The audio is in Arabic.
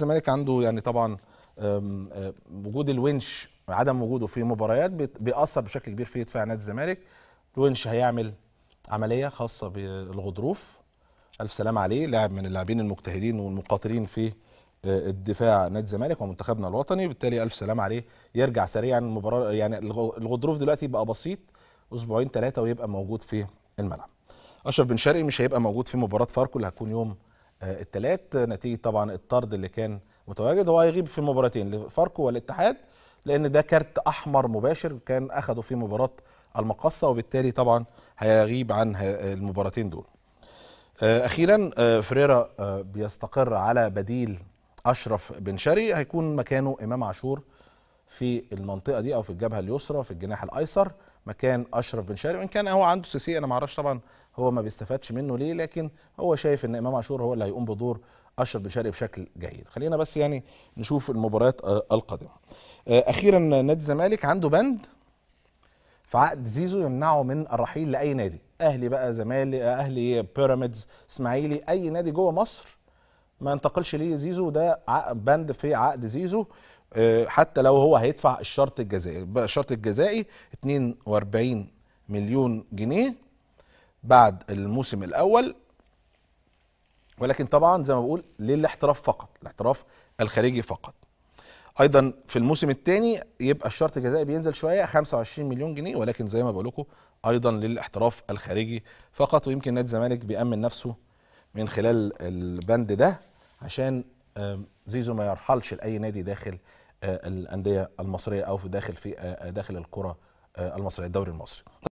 الزمالك عنده يعني طبعا وجود الونش عدم وجوده في مباريات بيأثر بشكل كبير في دفاع نادي الزمالك الونش هيعمل عمليه خاصه بالغضروف الف سلام عليه لاعب من اللاعبين المجتهدين والمقاتلين في آه، الدفاع نادي الزمالك ومنتخبنا الوطني بالتالي الف سلام عليه يرجع سريعا المباراه يعني الغضروف دلوقتي بقى بسيط اسبوعين ثلاثه ويبقى موجود في الملعب اشرف بن شرقي مش هيبقى موجود في مباراه فاركو اللي هتكون يوم آه، الثلاث نتيجه طبعا الطرد اللي كان متواجد هو هيغيب في المباراتين لفاركو والاتحاد لان ده كارت احمر مباشر كان اخده في مباراه المقصه وبالتالي طبعا هيغيب عن المباراتين دول آه، اخيرا آه، فريرا بيستقر على بديل اشرف بن شرقي هيكون مكانه امام عاشور في المنطقه دي او في الجبهه اليسرى في الجناح الايسر مكان اشرف بن شاري وان كان هو عنده سيسي انا معرفش طبعا هو ما بيستفادش منه ليه لكن هو شايف ان امام عاشور هو اللي هيقوم بدور اشرف بن شاري بشكل جيد خلينا بس يعني نشوف المباريات آه، القادمه آه، اخيرا آه، نادي الزمالك عنده بند في عقد زيزو يمنعه من الرحيل لاي نادي اهلي بقى زمالك اهلي بيراميدز اسماعيلي اي نادي جوه مصر ما ينتقلش ليه زيزو ده بند في عقد زيزو آه، حتى لو هو هيدفع الشرط الجزائي بقى الشرط الجزائي 42 مليون جنيه بعد الموسم الاول ولكن طبعا زي ما بقول للاحتراف فقط الاحتراف الخارجي فقط ايضا في الموسم الثاني يبقى الشرط الجزائي بينزل شويه 25 مليون جنيه ولكن زي ما بقول لكم ايضا للاحتراف الخارجي فقط ويمكن نادي الزمالك بيامن نفسه من خلال البند ده عشان زيزو ما يرحلش لاي نادي داخل آه، الانديه المصريه او في داخل في آه، آه، داخل الكره المصريه الدوري المصري